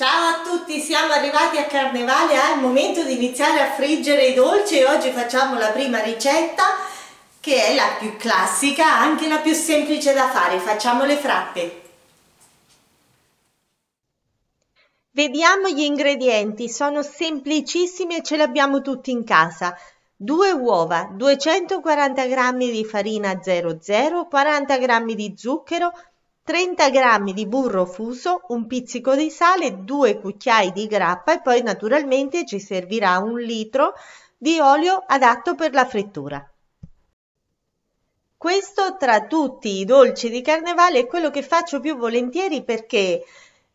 Ciao a tutti, siamo arrivati a Carnevale, eh? è il momento di iniziare a friggere i dolci e oggi facciamo la prima ricetta che è la più classica, anche la più semplice da fare, facciamo le frappe. Vediamo gli ingredienti, sono semplicissimi e ce li abbiamo tutti in casa. 2 uova, 240 g di farina 00, 40 g di zucchero, 30 g di burro fuso, un pizzico di sale, due cucchiai di grappa e poi naturalmente ci servirà un litro di olio adatto per la frittura. Questo tra tutti i dolci di carnevale è quello che faccio più volentieri perché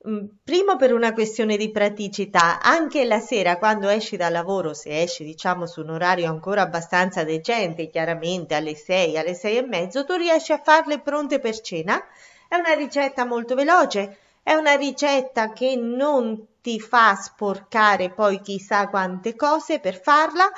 mm, primo per una questione di praticità, anche la sera quando esci dal lavoro, se esci diciamo su un orario ancora abbastanza decente, chiaramente alle 6, alle 6 e mezzo, tu riesci a farle pronte per cena è una ricetta molto veloce, è una ricetta che non ti fa sporcare poi chissà quante cose per farla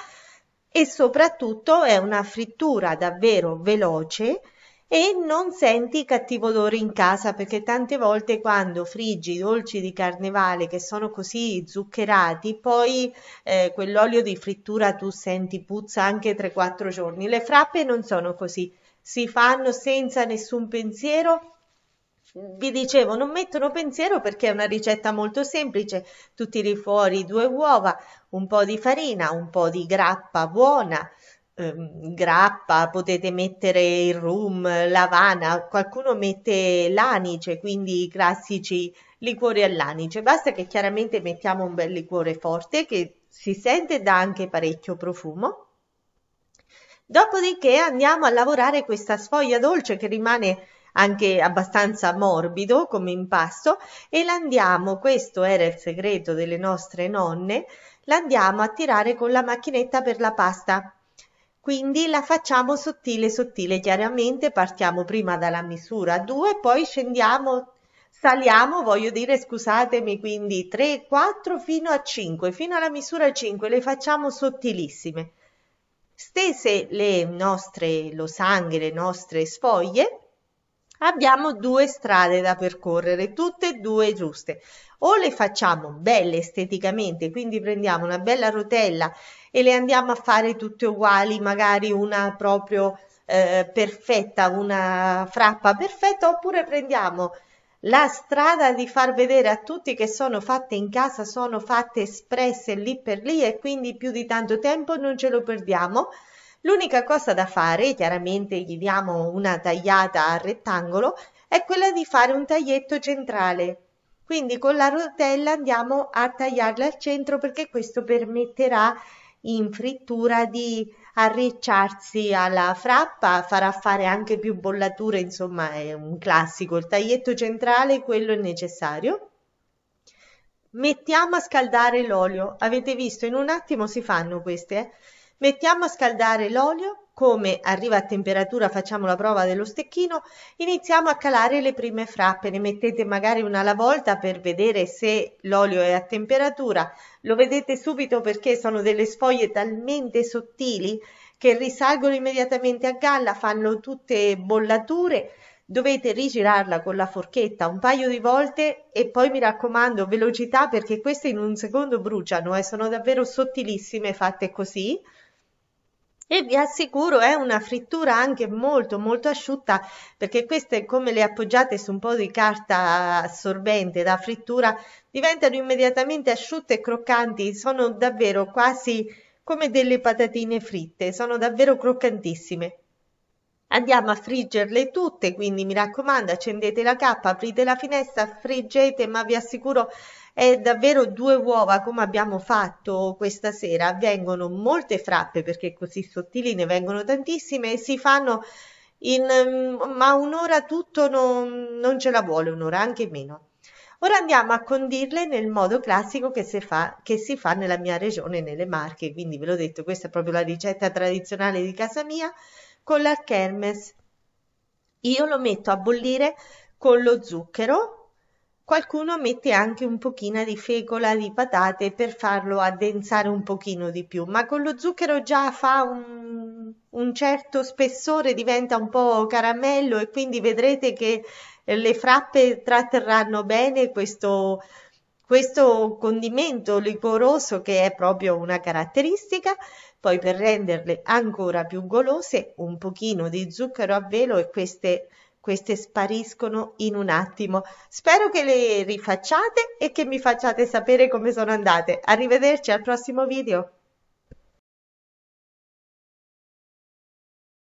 e soprattutto è una frittura davvero veloce e non senti cattivo odore in casa perché tante volte quando friggi i dolci di carnevale che sono così zuccherati poi eh, quell'olio di frittura tu senti puzza anche 3-4 giorni le frappe non sono così si fanno senza nessun pensiero vi dicevo, non mettono pensiero perché è una ricetta molto semplice. Tu tiri fuori due uova, un po' di farina, un po' di grappa buona, ehm, grappa, potete mettere il rum, l'avana, qualcuno mette l'anice, quindi i classici liquori all'anice. Basta che chiaramente mettiamo un bel liquore forte che si sente e dà anche parecchio profumo. Dopodiché andiamo a lavorare questa sfoglia dolce che rimane anche abbastanza morbido come impasto e l'andiamo, questo era il segreto delle nostre nonne, l'andiamo a tirare con la macchinetta per la pasta. Quindi la facciamo sottile sottile, chiaramente partiamo prima dalla misura 2, poi scendiamo saliamo, voglio dire, scusatemi, quindi 3, 4 fino a 5, fino alla misura 5 le facciamo sottilissime. Stese le nostre losanghe, le nostre sfoglie, abbiamo due strade da percorrere, tutte e due giuste. O le facciamo belle esteticamente, quindi prendiamo una bella rotella e le andiamo a fare tutte uguali, magari una proprio eh, perfetta, una frappa perfetta, oppure prendiamo la strada di far vedere a tutti che sono fatte in casa, sono fatte espresse lì per lì e quindi più di tanto tempo non ce lo perdiamo L'unica cosa da fare, chiaramente gli diamo una tagliata a rettangolo, è quella di fare un taglietto centrale. Quindi con la rotella andiamo a tagliarla al centro perché questo permetterà in frittura di arricciarsi alla frappa, farà fare anche più bollature, insomma è un classico, il taglietto centrale quello è necessario. Mettiamo a scaldare l'olio, avete visto in un attimo si fanno queste, eh? Mettiamo a scaldare l'olio, come arriva a temperatura facciamo la prova dello stecchino, iniziamo a calare le prime frappe, ne mettete magari una alla volta per vedere se l'olio è a temperatura, lo vedete subito perché sono delle sfoglie talmente sottili che risalgono immediatamente a galla, fanno tutte bollature, dovete rigirarla con la forchetta un paio di volte e poi mi raccomando velocità perché queste in un secondo bruciano e eh, sono davvero sottilissime fatte così e vi assicuro è una frittura anche molto molto asciutta perché queste come le appoggiate su un po' di carta assorbente da frittura diventano immediatamente asciutte e croccanti sono davvero quasi come delle patatine fritte sono davvero croccantissime Andiamo a friggerle tutte, quindi mi raccomando accendete la cappa, aprite la finestra, friggete, ma vi assicuro è davvero due uova come abbiamo fatto questa sera. Vengono molte frappe perché così sottili ne vengono tantissime e si fanno in, mm, ma un'ora tutto non, non ce la vuole, un'ora anche meno. Ora andiamo a condirle nel modo classico che si, fa, che si, fa, nella mia regione, nelle Marche, quindi ve l'ho detto, questa è proprio la ricetta tradizionale di casa mia con la kermes. Io lo metto a bollire con lo zucchero, qualcuno mette anche un pochino di fecola di patate per farlo addensare un pochino di più, ma con lo zucchero già fa un, un certo spessore, diventa un po' caramello e quindi vedrete che le frappe tratterranno bene questo questo condimento liquoroso che è proprio una caratteristica, poi per renderle ancora più golose un pochino di zucchero a velo e queste, queste spariscono in un attimo. Spero che le rifacciate e che mi facciate sapere come sono andate. Arrivederci al prossimo video.